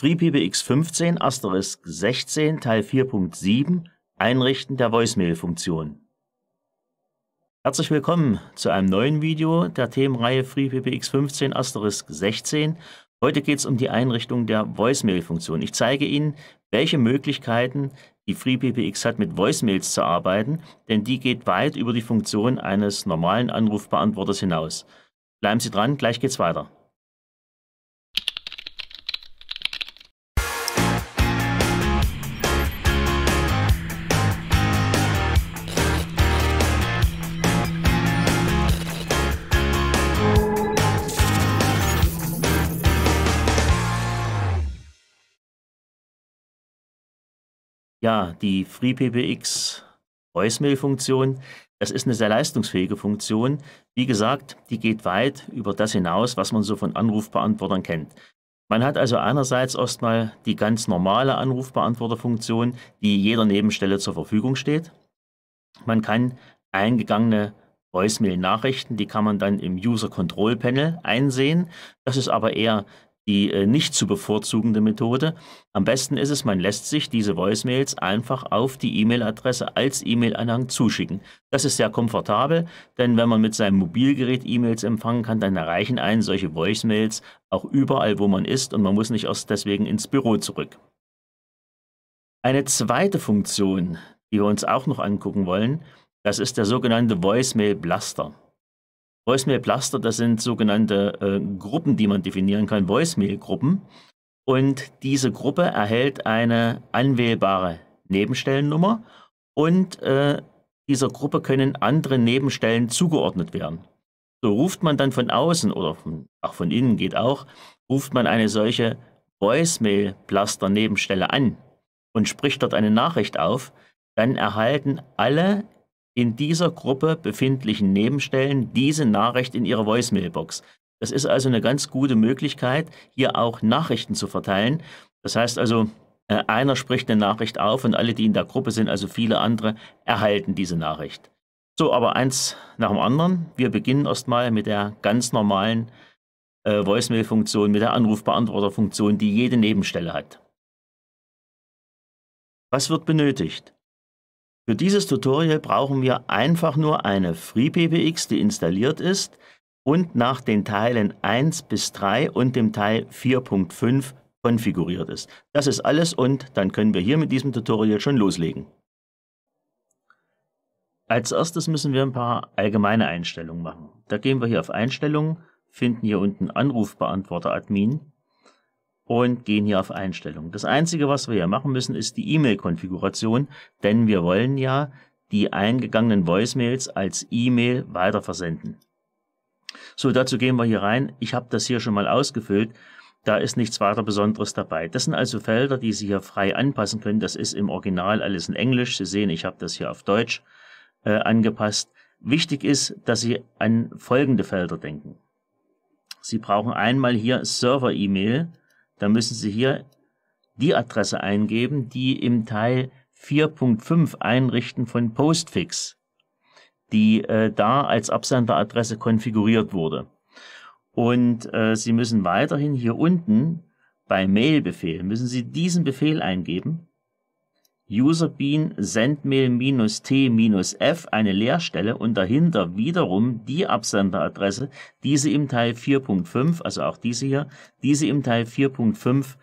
FreePBX 15 Asterisk 16 Teil 4.7 Einrichten der Voicemail-Funktion. Herzlich willkommen zu einem neuen Video der Themenreihe FreePBX 15 Asterisk 16. Heute geht es um die Einrichtung der Voicemail-Funktion. Ich zeige Ihnen, welche Möglichkeiten die FreePBX hat, mit Voicemails zu arbeiten, denn die geht weit über die Funktion eines normalen Anrufbeantworters hinaus. Bleiben Sie dran, gleich geht's weiter. Ja, die FreePBX Voicemail-Funktion, das ist eine sehr leistungsfähige Funktion. Wie gesagt, die geht weit über das hinaus, was man so von Anrufbeantwortern kennt. Man hat also einerseits erstmal die ganz normale Anrufbeantworterfunktion, die jeder Nebenstelle zur Verfügung steht. Man kann eingegangene Voicemail-Nachrichten, die kann man dann im User Control Panel einsehen. Das ist aber eher die äh, nicht zu bevorzugende Methode. Am besten ist es, man lässt sich diese Voicemails einfach auf die E-Mail-Adresse als E-Mail-Anhang zuschicken. Das ist sehr komfortabel, denn wenn man mit seinem Mobilgerät E-Mails empfangen kann, dann erreichen einen solche Voicemails auch überall, wo man ist und man muss nicht erst deswegen ins Büro zurück. Eine zweite Funktion, die wir uns auch noch angucken wollen, das ist der sogenannte Voicemail Blaster voicemail plaster das sind sogenannte äh, Gruppen, die man definieren kann, Voicemail-Gruppen. Und diese Gruppe erhält eine anwählbare Nebenstellennummer und äh, dieser Gruppe können andere Nebenstellen zugeordnet werden. So ruft man dann von außen oder von, auch von innen geht auch, ruft man eine solche Voicemail-Plaster-Nebenstelle an und spricht dort eine Nachricht auf, dann erhalten alle in dieser Gruppe befindlichen Nebenstellen diese Nachricht in Ihre Voicemailbox. Das ist also eine ganz gute Möglichkeit, hier auch Nachrichten zu verteilen. Das heißt also, äh, einer spricht eine Nachricht auf und alle, die in der Gruppe sind, also viele andere, erhalten diese Nachricht. So, aber eins nach dem anderen. Wir beginnen erstmal mit der ganz normalen äh, Voicemail-Funktion, mit der Anrufbeantworter-Funktion, die jede Nebenstelle hat. Was wird benötigt? Für dieses Tutorial brauchen wir einfach nur eine FreePBX, die installiert ist und nach den Teilen 1 bis 3 und dem Teil 4.5 konfiguriert ist. Das ist alles und dann können wir hier mit diesem Tutorial schon loslegen. Als erstes müssen wir ein paar allgemeine Einstellungen machen. Da gehen wir hier auf Einstellungen, finden hier unten Anrufbeantworter Admin und gehen hier auf Einstellungen. Das Einzige, was wir hier machen müssen, ist die E-Mail-Konfiguration, denn wir wollen ja die eingegangenen Voicemails als E-Mail weiterversenden. So, dazu gehen wir hier rein. Ich habe das hier schon mal ausgefüllt. Da ist nichts weiter Besonderes dabei. Das sind also Felder, die Sie hier frei anpassen können. Das ist im Original alles in Englisch. Sie sehen, ich habe das hier auf Deutsch äh, angepasst. Wichtig ist, dass Sie an folgende Felder denken. Sie brauchen einmal hier Server-E-Mail dann müssen Sie hier die Adresse eingeben, die im Teil 4.5 Einrichten von Postfix, die äh, da als Absenderadresse konfiguriert wurde. Und äh, Sie müssen weiterhin hier unten bei Mail-Befehl, müssen Sie diesen Befehl eingeben userbean sendmail-t-f eine Leerstelle und dahinter wiederum die Absenderadresse, die Sie im Teil 4.5, also auch diese hier, die Sie im Teil 4.5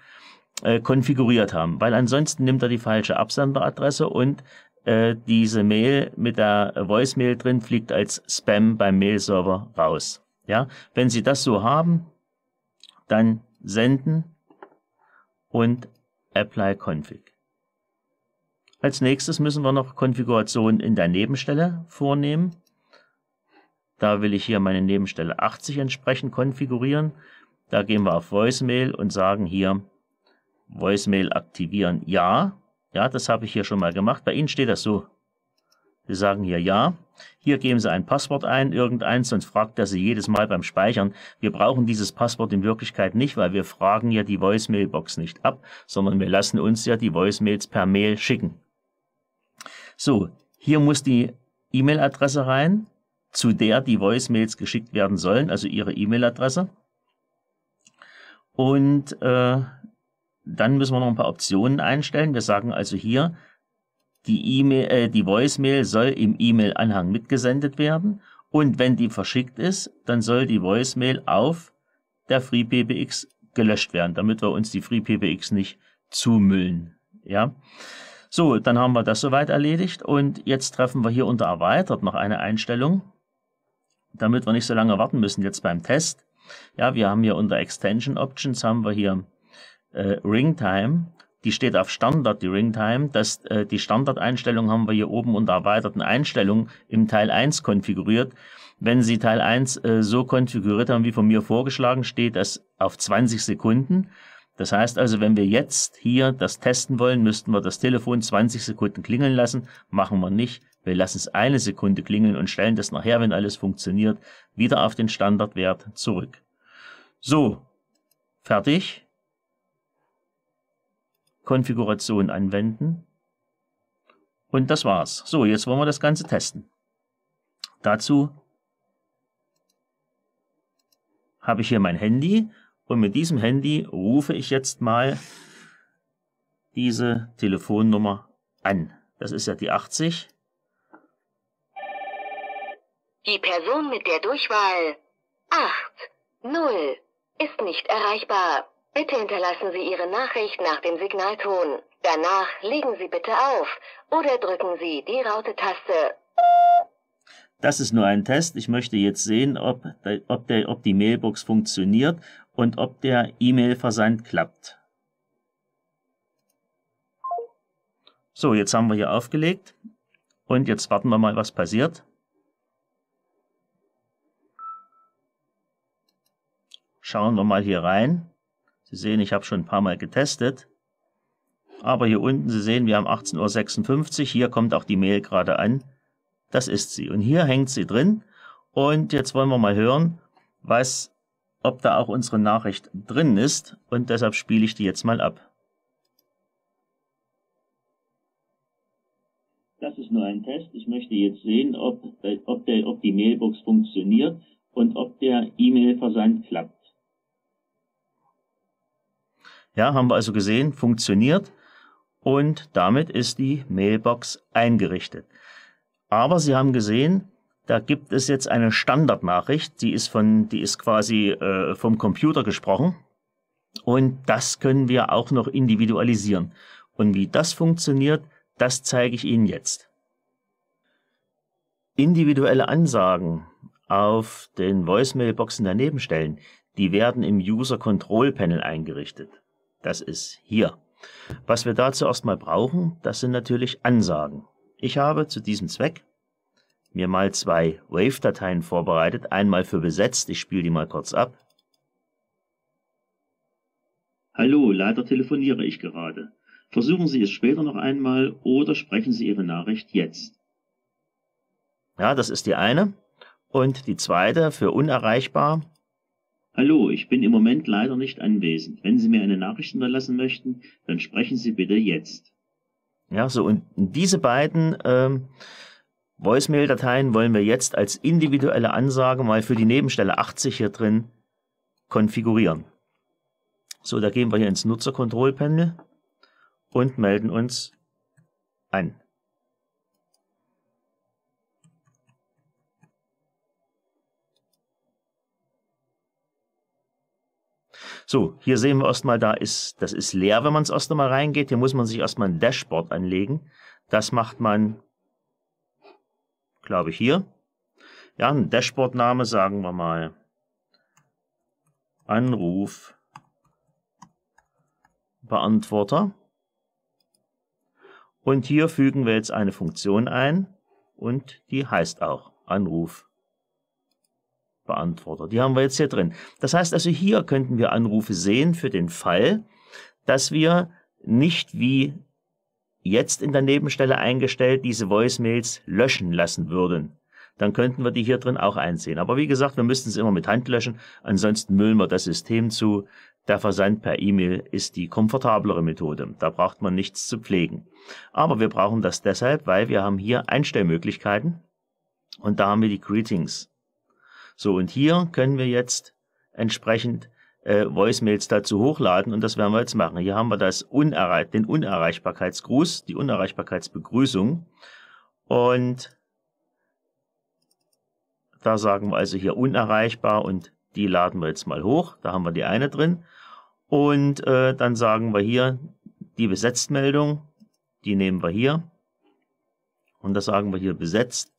äh, konfiguriert haben, weil ansonsten nimmt er die falsche Absenderadresse und äh, diese Mail mit der Voicemail drin fliegt als Spam beim Mailserver raus. Ja, wenn Sie das so haben, dann senden und apply config. Als nächstes müssen wir noch Konfiguration in der Nebenstelle vornehmen. Da will ich hier meine Nebenstelle 80 entsprechend konfigurieren. Da gehen wir auf Voicemail und sagen hier Voicemail aktivieren Ja. Ja, das habe ich hier schon mal gemacht. Bei Ihnen steht das so. Sie sagen hier Ja. Hier geben Sie ein Passwort ein, irgendeins, sonst fragt er Sie jedes Mal beim Speichern. Wir brauchen dieses Passwort in Wirklichkeit nicht, weil wir fragen ja die Voicemail-Box nicht ab, sondern wir lassen uns ja die Voicemails per Mail schicken. So, hier muss die E-Mail-Adresse rein, zu der die Voicemails geschickt werden sollen, also Ihre E-Mail-Adresse. Und äh, dann müssen wir noch ein paar Optionen einstellen. Wir sagen also hier, die, e äh, die Voicemail soll im E-Mail-Anhang mitgesendet werden. Und wenn die verschickt ist, dann soll die Voicemail auf der FreePBX gelöscht werden, damit wir uns die FreePBX nicht zumüllen. Ja. So, dann haben wir das soweit erledigt und jetzt treffen wir hier unter Erweitert noch eine Einstellung, damit wir nicht so lange warten müssen jetzt beim Test. Ja, wir haben hier unter Extension Options haben wir hier äh, Ringtime. Die steht auf Standard, die Ringtime. Das, äh, die Standardeinstellung haben wir hier oben unter erweiterten Einstellungen im Teil 1 konfiguriert. Wenn Sie Teil 1 äh, so konfiguriert haben, wie von mir vorgeschlagen, steht das auf 20 Sekunden. Das heißt also, wenn wir jetzt hier das testen wollen, müssten wir das Telefon 20 Sekunden klingeln lassen. Machen wir nicht. Wir lassen es eine Sekunde klingeln und stellen das nachher, wenn alles funktioniert, wieder auf den Standardwert zurück. So, fertig. Konfiguration anwenden. Und das war's. So, jetzt wollen wir das Ganze testen. Dazu habe ich hier mein Handy und mit diesem Handy rufe ich jetzt mal diese Telefonnummer an. Das ist ja die 80. Die Person mit der Durchwahl 8 0 ist nicht erreichbar. Bitte hinterlassen Sie Ihre Nachricht nach dem Signalton. Danach legen Sie bitte auf oder drücken Sie die Raute-Taste. Das ist nur ein Test. Ich möchte jetzt sehen, ob, ob, der, ob die Mailbox funktioniert und ob der E-Mail-Versand klappt. So, jetzt haben wir hier aufgelegt und jetzt warten wir mal, was passiert. Schauen wir mal hier rein. Sie sehen, ich habe schon ein paar Mal getestet. Aber hier unten, Sie sehen, wir haben 18.56 Uhr. Hier kommt auch die Mail gerade an. Das ist sie. Und hier hängt sie drin. Und jetzt wollen wir mal hören, was ob da auch unsere Nachricht drin ist und deshalb spiele ich die jetzt mal ab. Das ist nur ein Test. Ich möchte jetzt sehen, ob, äh, ob, der, ob die Mailbox funktioniert und ob der E-Mail-Versand klappt. Ja, haben wir also gesehen, funktioniert und damit ist die Mailbox eingerichtet. Aber Sie haben gesehen, da gibt es jetzt eine Standardnachricht, die ist von, die ist quasi äh, vom Computer gesprochen. Und das können wir auch noch individualisieren. Und wie das funktioniert, das zeige ich Ihnen jetzt. Individuelle Ansagen auf den Voicemail-Boxen daneben stellen, die werden im User Control Panel eingerichtet. Das ist hier. Was wir dazu erstmal brauchen, das sind natürlich Ansagen. Ich habe zu diesem Zweck mir mal zwei Wave-Dateien vorbereitet, einmal für besetzt, ich spiele die mal kurz ab. Hallo, leider telefoniere ich gerade. Versuchen Sie es später noch einmal oder sprechen Sie Ihre Nachricht jetzt. Ja, das ist die eine. Und die zweite für unerreichbar. Hallo, ich bin im Moment leider nicht anwesend. Wenn Sie mir eine Nachricht hinterlassen möchten, dann sprechen Sie bitte jetzt. Ja, so und diese beiden ähm, Voicemail-Dateien wollen wir jetzt als individuelle Ansage mal für die Nebenstelle 80 hier drin konfigurieren. So, da gehen wir hier ins Nutzerkontrollpanel und melden uns an. So, hier sehen wir erstmal, da ist, das ist leer, wenn man es erst einmal reingeht. Hier muss man sich erstmal ein Dashboard anlegen. Das macht man glaube ich, hier. Ja, ein Dashboard-Name, sagen wir mal. Anruf. Beantworter. Und hier fügen wir jetzt eine Funktion ein und die heißt auch Anruf. Beantworter. Die haben wir jetzt hier drin. Das heißt also, hier könnten wir Anrufe sehen für den Fall, dass wir nicht wie jetzt in der Nebenstelle eingestellt diese Voicemails löschen lassen würden, dann könnten wir die hier drin auch einsehen. Aber wie gesagt, wir müssten es immer mit Hand löschen, ansonsten müllen wir das System zu. Der Versand per E-Mail ist die komfortablere Methode. Da braucht man nichts zu pflegen. Aber wir brauchen das deshalb, weil wir haben hier Einstellmöglichkeiten und da haben wir die Greetings. So, und hier können wir jetzt entsprechend äh, Voicemails dazu hochladen und das werden wir jetzt machen. Hier haben wir das Unerreich den Unerreichbarkeitsgruß, die Unerreichbarkeitsbegrüßung und da sagen wir also hier unerreichbar und die laden wir jetzt mal hoch. Da haben wir die eine drin und äh, dann sagen wir hier die Besetztmeldung, die nehmen wir hier und da sagen wir hier besetzt.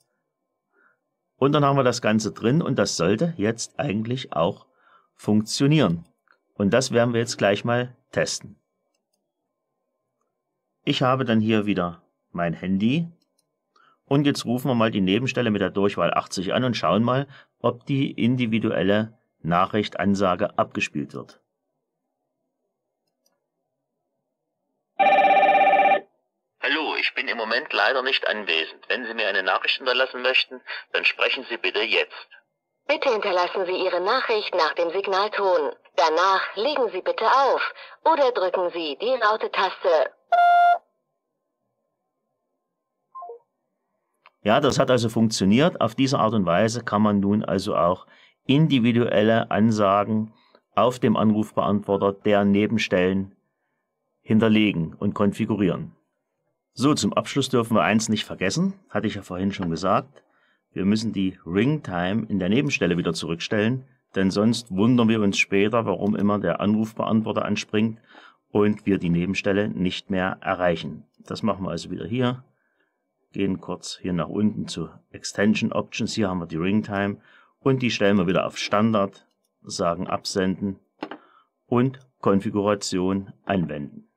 Und dann haben wir das Ganze drin und das sollte jetzt eigentlich auch funktionieren. Und das werden wir jetzt gleich mal testen. Ich habe dann hier wieder mein Handy. Und jetzt rufen wir mal die Nebenstelle mit der Durchwahl 80 an und schauen mal, ob die individuelle Nachrichtansage abgespielt wird. Hallo, ich bin im Moment leider nicht anwesend. Wenn Sie mir eine Nachricht hinterlassen möchten, dann sprechen Sie bitte jetzt. Bitte hinterlassen Sie Ihre Nachricht nach dem Signalton. Danach legen Sie bitte auf oder drücken Sie die Raute-Taste. Ja, das hat also funktioniert. Auf diese Art und Weise kann man nun also auch individuelle Ansagen auf dem Anrufbeantworter der Nebenstellen hinterlegen und konfigurieren. So, zum Abschluss dürfen wir eins nicht vergessen, hatte ich ja vorhin schon gesagt. Wir müssen die Ringtime in der Nebenstelle wieder zurückstellen, denn sonst wundern wir uns später, warum immer der Anrufbeantworter anspringt und wir die Nebenstelle nicht mehr erreichen. Das machen wir also wieder hier. Gehen kurz hier nach unten zu Extension Options. Hier haben wir die Ringtime und die stellen wir wieder auf Standard, sagen Absenden und Konfiguration anwenden.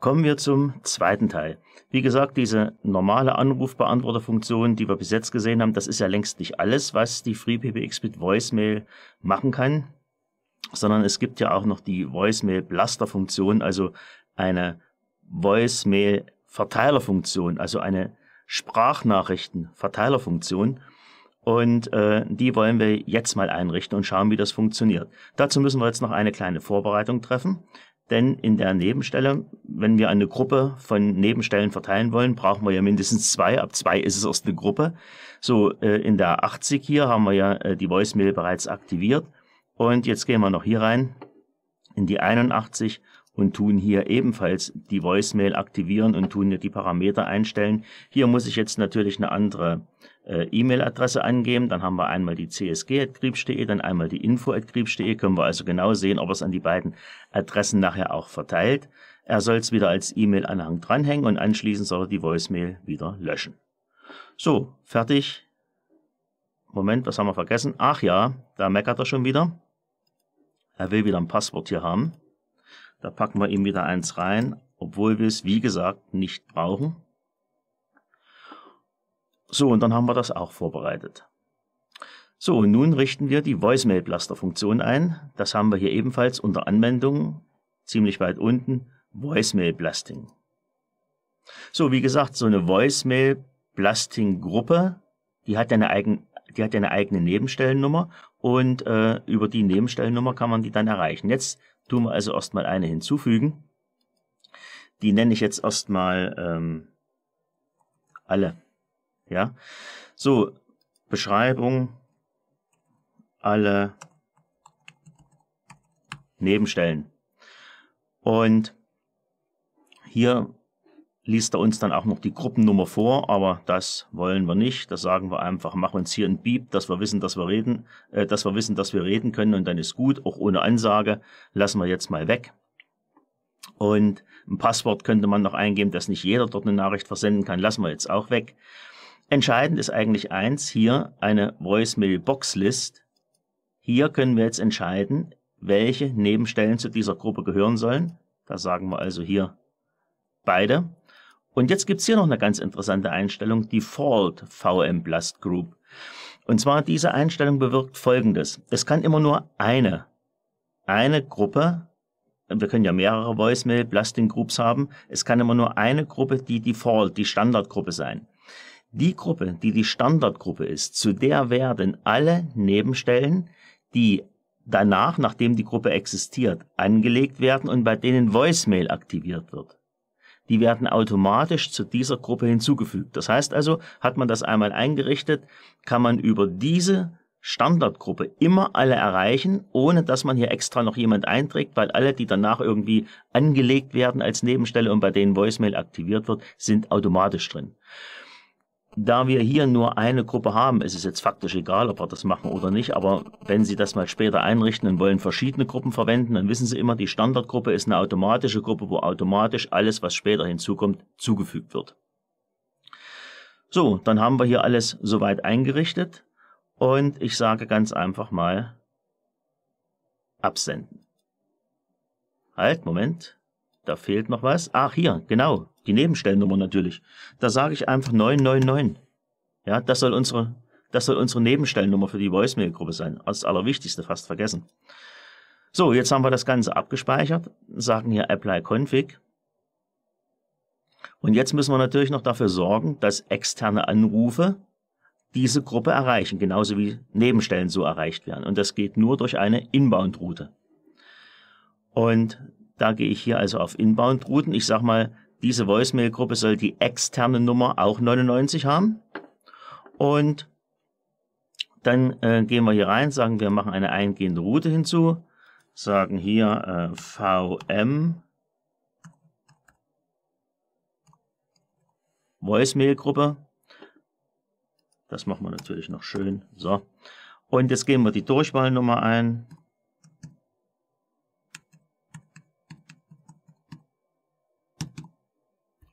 Kommen wir zum zweiten Teil. Wie gesagt, diese normale Anrufbeantworterfunktion, die wir bis jetzt gesehen haben, das ist ja längst nicht alles, was die FreePBX mit Voicemail machen kann, sondern es gibt ja auch noch die Voicemail Blaster Funktion, also eine Voicemail Verteilerfunktion, also eine Sprachnachrichten Verteilerfunktion. Und äh, die wollen wir jetzt mal einrichten und schauen, wie das funktioniert. Dazu müssen wir jetzt noch eine kleine Vorbereitung treffen. Denn in der Nebenstelle, wenn wir eine Gruppe von Nebenstellen verteilen wollen, brauchen wir ja mindestens zwei. Ab zwei ist es erst eine Gruppe. So, äh, in der 80 hier haben wir ja äh, die Voicemail bereits aktiviert. Und jetzt gehen wir noch hier rein in die 81 und tun hier ebenfalls die Voicemail aktivieren und tun die Parameter einstellen. Hier muss ich jetzt natürlich eine andere äh, E-Mail-Adresse angeben. Dann haben wir einmal die csg.griebs.de, dann einmal die info.griebs.de. Können wir also genau sehen, ob er es an die beiden Adressen nachher auch verteilt. Er soll es wieder als E-Mail-Anhang dranhängen und anschließend soll er die Voicemail wieder löschen. So, fertig. Moment, was haben wir vergessen? Ach ja, da meckert er schon wieder. Er will wieder ein Passwort hier haben. Da packen wir ihm wieder eins rein, obwohl wir es, wie gesagt, nicht brauchen. So, und dann haben wir das auch vorbereitet. So, und nun richten wir die Voicemail Blaster Funktion ein. Das haben wir hier ebenfalls unter Anwendungen, ziemlich weit unten, Voicemail Blasting. So, wie gesagt, so eine Voicemail Blasting Gruppe, die hat eine eigene, die hat eine eigene Nebenstellennummer und äh, über die Nebenstellennummer kann man die dann erreichen. Jetzt tun wir also erstmal eine hinzufügen. Die nenne ich jetzt erstmal ähm, alle. Ja, so Beschreibung alle Nebenstellen. Und hier liest er uns dann auch noch die Gruppennummer vor, aber das wollen wir nicht. Das sagen wir einfach, machen uns hier ein Beep, dass wir wissen, dass wir reden, äh, dass wir wissen, dass wir reden können und dann ist gut, auch ohne Ansage. Lassen wir jetzt mal weg. Und ein Passwort könnte man noch eingeben, dass nicht jeder dort eine Nachricht versenden kann. Lassen wir jetzt auch weg. Entscheidend ist eigentlich eins, hier eine Voicemail Box List. Hier können wir jetzt entscheiden, welche Nebenstellen zu dieser Gruppe gehören sollen. Da sagen wir also hier beide. Und jetzt gibt's hier noch eine ganz interessante Einstellung, Default VM Blast Group. Und zwar diese Einstellung bewirkt folgendes. Es kann immer nur eine, eine Gruppe, wir können ja mehrere Voicemail Blasting Groups haben, es kann immer nur eine Gruppe, die Default, die Standardgruppe sein. Die Gruppe, die die Standardgruppe ist, zu der werden alle Nebenstellen, die danach, nachdem die Gruppe existiert, angelegt werden und bei denen Voicemail aktiviert wird. Die werden automatisch zu dieser Gruppe hinzugefügt. Das heißt also, hat man das einmal eingerichtet, kann man über diese Standardgruppe immer alle erreichen, ohne dass man hier extra noch jemand einträgt, weil alle, die danach irgendwie angelegt werden als Nebenstelle und bei denen Voicemail aktiviert wird, sind automatisch drin da wir hier nur eine Gruppe haben, ist es jetzt faktisch egal, ob wir das machen oder nicht, aber wenn Sie das mal später einrichten und wollen verschiedene Gruppen verwenden, dann wissen Sie immer, die Standardgruppe ist eine automatische Gruppe, wo automatisch alles, was später hinzukommt, zugefügt wird. So, dann haben wir hier alles soweit eingerichtet und ich sage ganz einfach mal absenden. Halt, Moment. Da fehlt noch was. Ach, hier, genau. Die Nebenstellennummer natürlich. Da sage ich einfach 999. Ja, das soll unsere, das soll unsere Nebenstellennummer für die Voicemail-Gruppe sein. Das Allerwichtigste, fast vergessen. So, jetzt haben wir das Ganze abgespeichert, sagen hier Apply Config. Und jetzt müssen wir natürlich noch dafür sorgen, dass externe Anrufe diese Gruppe erreichen, genauso wie Nebenstellen so erreicht werden. Und das geht nur durch eine Inbound-Route. Und da gehe ich hier also auf Inbound-Routen. Ich sage mal, diese Voicemail-Gruppe soll die externe Nummer auch 99 haben. Und dann äh, gehen wir hier rein, sagen wir machen eine eingehende Route hinzu, sagen hier äh, VM Voicemail-Gruppe. Das machen wir natürlich noch schön. So. Und jetzt geben wir die Durchwahlnummer ein.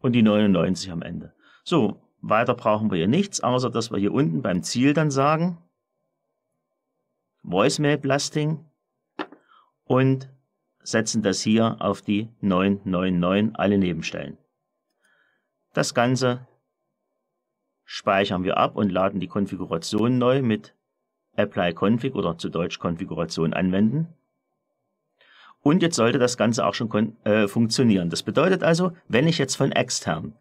und die 99 am Ende. So, weiter brauchen wir hier nichts, außer dass wir hier unten beim Ziel dann sagen, Voicemail Blasting und setzen das hier auf die 999 alle Nebenstellen. Das Ganze speichern wir ab und laden die Konfiguration neu mit Apply Config oder zu Deutsch Konfiguration anwenden. Und jetzt sollte das Ganze auch schon äh, funktionieren. Das bedeutet also, wenn ich jetzt von extern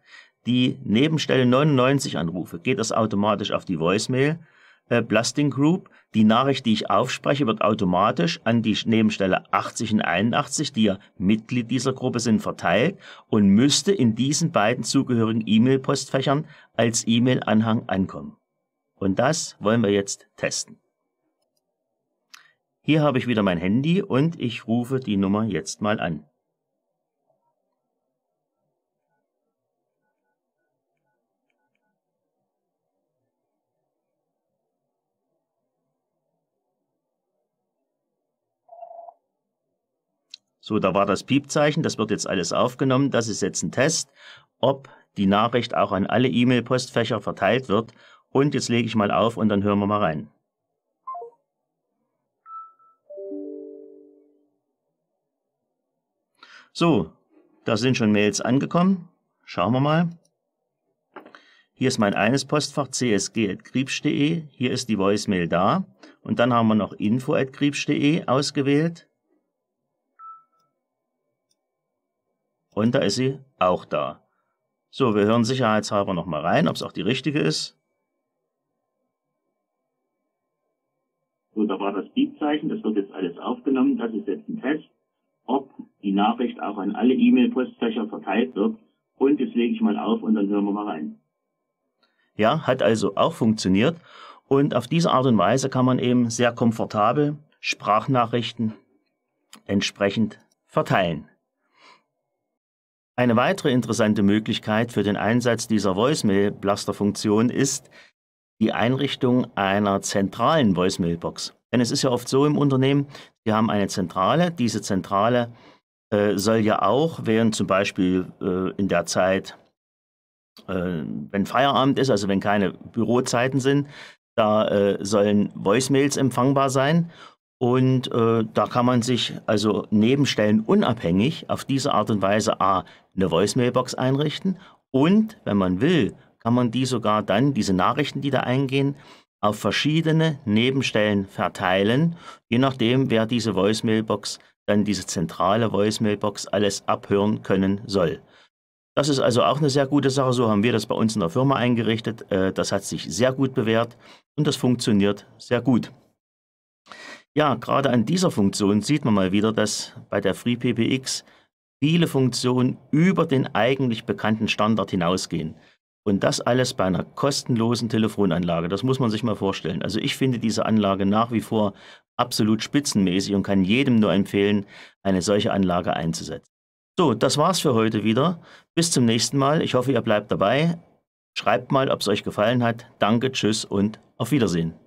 die Nebenstelle 99 anrufe, geht das automatisch auf die Voicemail. Äh, Blasting Group, die Nachricht, die ich aufspreche, wird automatisch an die Nebenstelle 80 und 81, die ja Mitglied dieser Gruppe sind, verteilt und müsste in diesen beiden zugehörigen E-Mail-Postfächern als E-Mail-Anhang ankommen. Und das wollen wir jetzt testen. Hier habe ich wieder mein Handy und ich rufe die Nummer jetzt mal an. So, da war das Piepzeichen, das wird jetzt alles aufgenommen. Das ist jetzt ein Test, ob die Nachricht auch an alle E-Mail-Postfächer verteilt wird. Und jetzt lege ich mal auf und dann hören wir mal rein. So, da sind schon Mails angekommen. Schauen wir mal. Hier ist mein eines Postfach csg.griebsch.de. Hier ist die Voicemail da. Und dann haben wir noch info.griebsch.de ausgewählt. Und da ist sie auch da. So, wir hören sicherheitshalber nochmal rein, ob es auch die richtige ist. So, da war das Beep-Zeichen. Das wird jetzt alles aufgenommen. Das ist jetzt ein Test ob die Nachricht auch an alle E-Mail-Postfächer verteilt wird. Und jetzt lege ich mal auf und dann hören wir mal rein. Ja, hat also auch funktioniert. Und auf diese Art und Weise kann man eben sehr komfortabel Sprachnachrichten entsprechend verteilen. Eine weitere interessante Möglichkeit für den Einsatz dieser Voicemail-Blaster-Funktion ist die Einrichtung einer zentralen Voicemail-Box. Denn es ist ja oft so im Unternehmen, wir haben eine Zentrale, diese Zentrale äh, soll ja auch, während zum Beispiel äh, in der Zeit, äh, wenn Feierabend ist, also wenn keine Bürozeiten sind, da äh, sollen Voicemails empfangbar sein. Und äh, da kann man sich also Nebenstellen unabhängig auf diese Art und Weise A, eine Voicemailbox einrichten und, wenn man will, kann man die sogar dann, diese Nachrichten, die da eingehen, auf verschiedene Nebenstellen verteilen, je nachdem, wer diese Voicemailbox, dann diese zentrale Voicemailbox alles abhören können soll. Das ist also auch eine sehr gute Sache. So haben wir das bei uns in der Firma eingerichtet. Äh, das hat sich sehr gut bewährt und das funktioniert sehr gut. Ja, gerade an dieser Funktion sieht man mal wieder, dass bei der FreePPX viele Funktionen über den eigentlich bekannten Standard hinausgehen. Und das alles bei einer kostenlosen Telefonanlage. Das muss man sich mal vorstellen. Also ich finde diese Anlage nach wie vor absolut spitzenmäßig und kann jedem nur empfehlen, eine solche Anlage einzusetzen. So, das war's für heute wieder. Bis zum nächsten Mal. Ich hoffe, ihr bleibt dabei. Schreibt mal, ob es euch gefallen hat. Danke, tschüss und auf Wiedersehen.